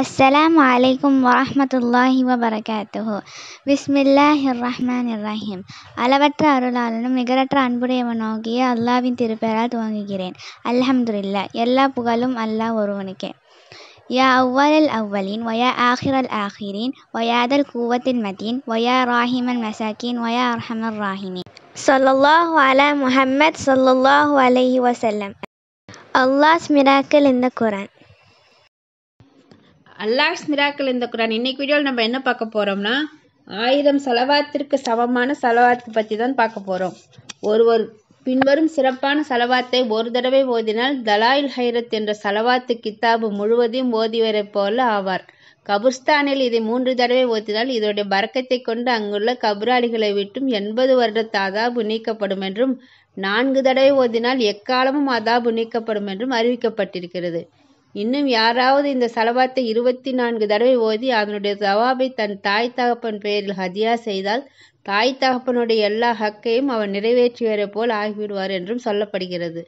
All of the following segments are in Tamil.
السلام عليكم ورحمة الله وبركاته பிஸ்மில்லாஹ் ரஹ்மான் இர்ராஹிம் அளவற்ற அருளாளனும் நிகரற்ற அன்புடையவனாகிய அல்லாவின் திருப்பெயரால் துவங்குகிறேன் அல்ஹம்துல்லா எல்லா புகழும் அல்லாஹ் ஒருவனுக்கே யா அவ்வல் அவ்வலின் ஒயா ஆஹிரல் ஆஹிரின் ஒயாதல் கூவத்தில் மதீன் ஒயா ராஹிமன் மசாக்கின் ஒயா அர்ஹமர் ராஹிமின் சொல்லல்லாஹு அலா முஹம்மத் சொல்லல்லாஹு அலஹி வசல்லம் அல்லாஸ் மிராக்கிள் இந்த குரான் அல்லாஹ் மிராக்கள் இந்த குரான் இன்னைக்கு வீடியோவில் நம்ம என்ன பார்க்க போகிறோம்னா ஆயிரம் செலவாத்திற்கு சமமான செலவாத்து பற்றி தான் பார்க்க போகிறோம் ஒருவர் பின்வரும் சிறப்பான செலவாத்தை ஒரு தடவை ஓதினால் தலாயில் ஹைரத் என்ற செலவாத்து கித்தாபு முழுவதையும் ஓதிவரை போல ஆவார் கபுர்ஸ்தானில் இதை மூன்று தடவை ஓத்தினால் இதோடைய பறக்கத்தை கொண்டு அங்குள்ள கபுராளிகளை விட்டும் எண்பது வருடத்து அதாபு நீக்கப்படும் என்றும் நான்கு தடவை ஓதினால் எக்காலமும் அதாபு நீக்கப்படும் என்றும் அறிவிக்கப்பட்டிருக்கிறது இன்னும் யாராவது இந்த செலவாத்தை இருபத்தி நான்கு தடவை ஓதி அதனுடைய ஜவாபை தன் தாய் தகப்பன் பெயரில் ஹதியா செய்தால் தாய் தகப்பனுடைய எல்லா ஹக்கையும் அவர் நிறைவேற்றியவரை போல் ஆகிவிடுவார் என்றும் சொல்லப்படுகிறது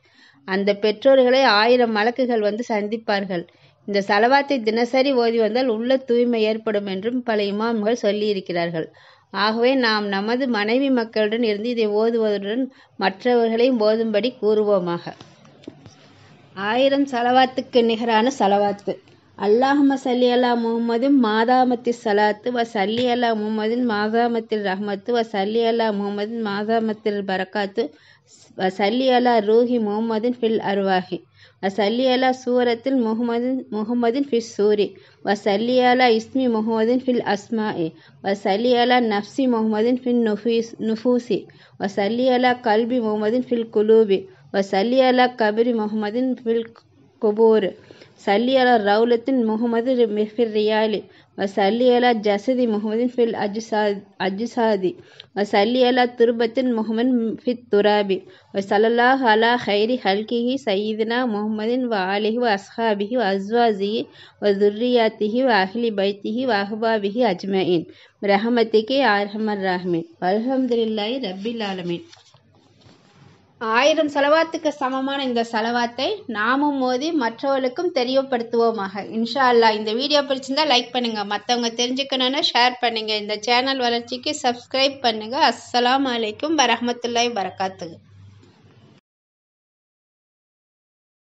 அந்த பெற்றோர்களை ஆயிரம் வழக்குகள் வந்து சந்திப்பார்கள் இந்த செலவாத்தை தினசரி ஓதி வந்தால் உள்ள தூய்மை ஏற்படும் என்றும் பல இமாம்கள் சொல்லியிருக்கிறார்கள் ஆகவே நாம் நமது மனைவி மக்களுடன் இருந்து இதை ஓதுவதுடன் மற்றவர்களையும் ஓதும்படி கூறுவோமாக ஆயிரம் சலவாத்துக்கு நிகரான சலவாத்து அல்லாஹம சல்லி அல்லா முகமதின் மாதாமத்தி சலாத்து வ சல்லி அல்லா முகமதின் மாதாமத்தில் ரஹ்மத்து வ சல்லி அல்லா முகமதின் மாதாமத்தில் பரக்காத்து வ சல்லி அலா ரூஹி முகமதின் ஃபில் அருவாஹி வ சல்லி அலா சூரத்தில் முகமதின் முகமதின் ஃபில் சூரி வ சல்லி அலா இஸ்மி முகமதின் ஃபில் அஸ்மாஇ வ சல்லி அலா நஃப்சி முகமதின் ஃபில் நுஃபீஸ் நுஃபூசி வ சல்லி அலா கல்பி முகமதின் ஃபில் குலூபி வசல்லி அலா கபிரி முகமதின் ஃபில் குபூர் சல்லி அலா ரவுலத்தின் முகமது மிஃபிர் ரியாலி வசல்லி அலா ஜசதி முகமதின் ஃபில் அஜுசா அஜுசாதி வசல்லி அலா துருபத்தின் முகமன் ஃபித் துராபி வசல்லாஹ் அலா ஹைரி ஹல்கிஹி சயீதினா முகமதின் வ ஆலிஹி வ அஸ்ஹாபிஹி வ அஸ்வாசிஹி வ துர்ரியாத்திஹி வ அஹ்லி பைத்திஹி வ அஹ்பாபிஹி அஜ்மயின் ரஹமத்திகே ஆர்ஹமர் ராஹ்மின் அல்ஹம்துலில்லாஹி ரப்பில் ஆலமின் ஆயிரம் செலவாத்துக்கு சமமான இந்த செலவாத்தை நாமும் மோதி மற்றவர்களுக்கும் தெரியப்படுத்துவோமாக இன்ஷா அல்லா இந்த வீடியோ பிடிச்சிருந்தா லைக் பண்ணுங்கள் மற்றவங்க தெரிஞ்சுக்கணும்னா ஷேர் பண்ணுங்கள் இந்த சேனல் வளர்ச்சிக்கு சப்ஸ்கிரைப் பண்ணுங்கள் அஸ்லாம் வலைக்கும் வரமத்துல்லாய் வரகாத்துக்கு